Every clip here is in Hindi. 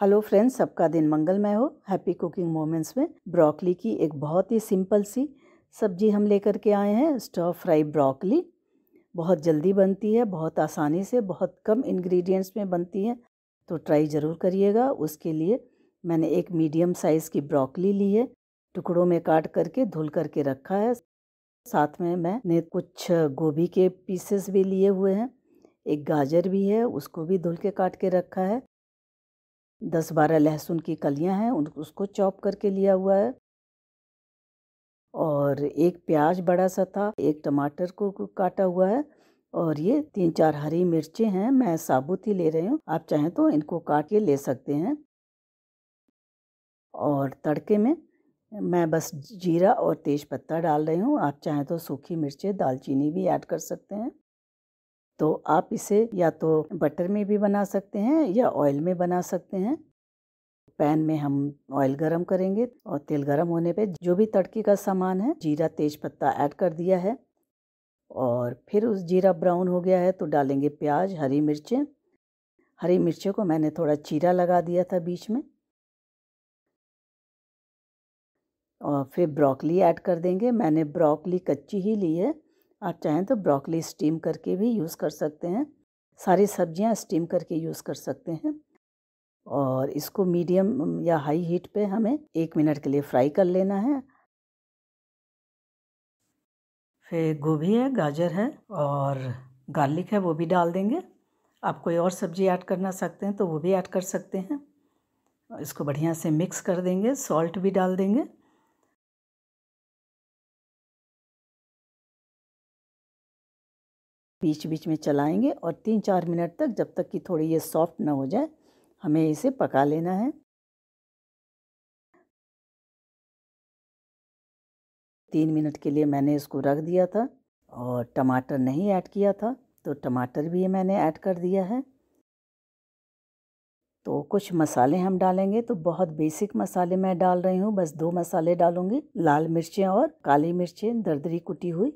हेलो फ्रेंड्स सबका दिन मंगलमय हो हैप्पी कुकिंग मोमेंट्स में ब्रोकली की एक बहुत ही सिंपल सी सब्जी हम लेकर के आए हैं स्टोव फ्राई ब्रोकली बहुत जल्दी बनती है बहुत आसानी से बहुत कम इंग्रेडिएंट्स में बनती है तो ट्राई ज़रूर करिएगा उसके लिए मैंने एक मीडियम साइज़ की ब्रोकली ली है टुकड़ों में काट करके धुल करके रखा है साथ में मैंने कुछ गोभी के पीसेस भी लिए हुए हैं एक गाजर भी है उसको भी धुल के काट के रखा है दस बारह लहसुन की कलियां हैं उन उसको चॉप करके लिया हुआ है और एक प्याज बड़ा सा था एक टमाटर को काटा हुआ है और ये तीन चार हरी मिर्चें हैं मैं साबुत ही ले रही हूँ आप चाहें तो इनको काट के ले सकते हैं और तड़के में मैं बस जीरा और तेज़ पत्ता डाल रही हूँ आप चाहें तो सूखी मिर्चें दालचीनी भी ऐड कर सकते हैं तो आप इसे या तो बटर में भी बना सकते हैं या ऑयल में बना सकते हैं पैन में हम ऑयल गरम करेंगे और तेल गरम होने पे जो भी तड़के का सामान है जीरा तेज पत्ता ऐड कर दिया है और फिर उस जीरा ब्राउन हो गया है तो डालेंगे प्याज हरी मिर्चें हरी मिर्चों को मैंने थोड़ा चीरा लगा दिया था बीच में और फिर ब्रोकली ऐड कर देंगे मैंने ब्रोकली कच्ची ही ली है आप चाहें तो ब्रोकली स्टीम करके भी यूज़ कर सकते हैं सारी सब्जियां स्टीम करके यूज़ कर सकते हैं और इसको मीडियम या हाई हीट पे हमें एक मिनट के लिए फ्राई कर लेना है फिर गोभी है गाजर है और गार्लिक है वो भी डाल देंगे आप कोई और सब्ज़ी ऐड करना सकते हैं तो वो भी ऐड कर सकते हैं इसको बढ़िया से मिक्स कर देंगे सॉल्ट भी डाल देंगे बीच बीच में चलाएंगे और तीन चार मिनट तक जब तक कि थोड़ी ये सॉफ्ट ना हो जाए हमें इसे पका लेना है तीन मिनट के लिए मैंने इसको रख दिया था और टमाटर नहीं ऐड किया था तो टमाटर भी मैंने ऐड कर दिया है तो कुछ मसाले हम डालेंगे तो बहुत बेसिक मसाले मैं डाल रही हूँ बस दो मसाले डालूंगी लाल मिर्चें और काली मिर्चें दरदरी कुटी हुई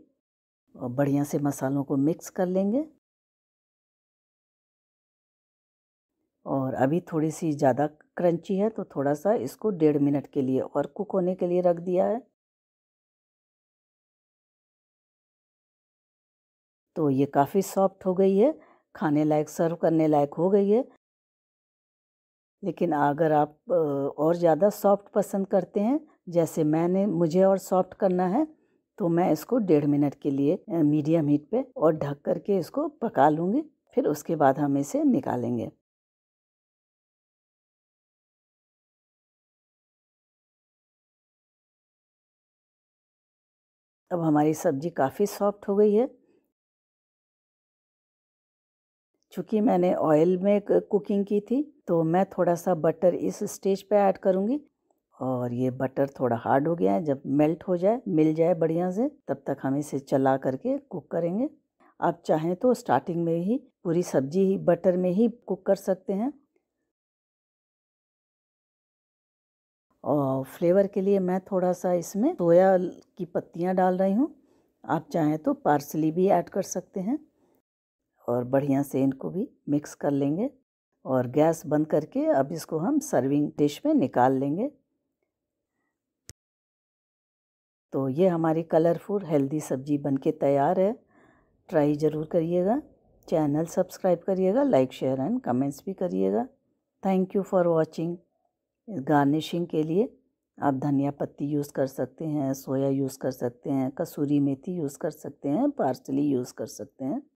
और बढ़िया से मसालों को मिक्स कर लेंगे और अभी थोड़ी सी ज़्यादा क्रंची है तो थोड़ा सा इसको डेढ़ मिनट के लिए और कुक होने के लिए रख दिया है तो ये काफ़ी सॉफ्ट हो गई है खाने लायक सर्व करने लायक हो गई है लेकिन अगर आप और ज़्यादा सॉफ्ट पसंद करते हैं जैसे मैंने मुझे और सॉफ्ट करना है तो मैं इसको डेढ़ मिनट के लिए मीडियम हीट पे और ढक करके इसको पका लूँगी फिर उसके बाद हम इसे निकालेंगे अब हमारी सब्जी काफ़ी सॉफ्ट हो गई है चूँकि मैंने ऑयल में कुकिंग की थी तो मैं थोड़ा सा बटर इस स्टेज पे ऐड करूँगी और ये बटर थोड़ा हार्ड हो गया है जब मेल्ट हो जाए मिल जाए बढ़िया से तब तक हम इसे चला करके कुक करेंगे आप चाहें तो स्टार्टिंग में ही पूरी सब्जी ही बटर में ही कुक कर सकते हैं और फ्लेवर के लिए मैं थोड़ा सा इसमें सोया की पत्तियां डाल रही हूँ आप चाहें तो पार्सली भी ऐड कर सकते हैं और बढ़िया से इनको भी मिक्स कर लेंगे और गैस बंद करके अब इसको हम सर्विंग डिश में निकाल लेंगे तो ये हमारी कलरफुल हेल्दी सब्जी बनके तैयार है ट्राई ज़रूर करिएगा चैनल सब्सक्राइब करिएगा लाइक शेयर एंड कमेंट्स भी करिएगा thank you for watching garnishing के लिए आप धनिया पत्ती यूज़ कर सकते हैं सोया यूज़ कर सकते हैं कसूरी मेथी यूज़ कर सकते हैं पार्सली यूज़ कर सकते हैं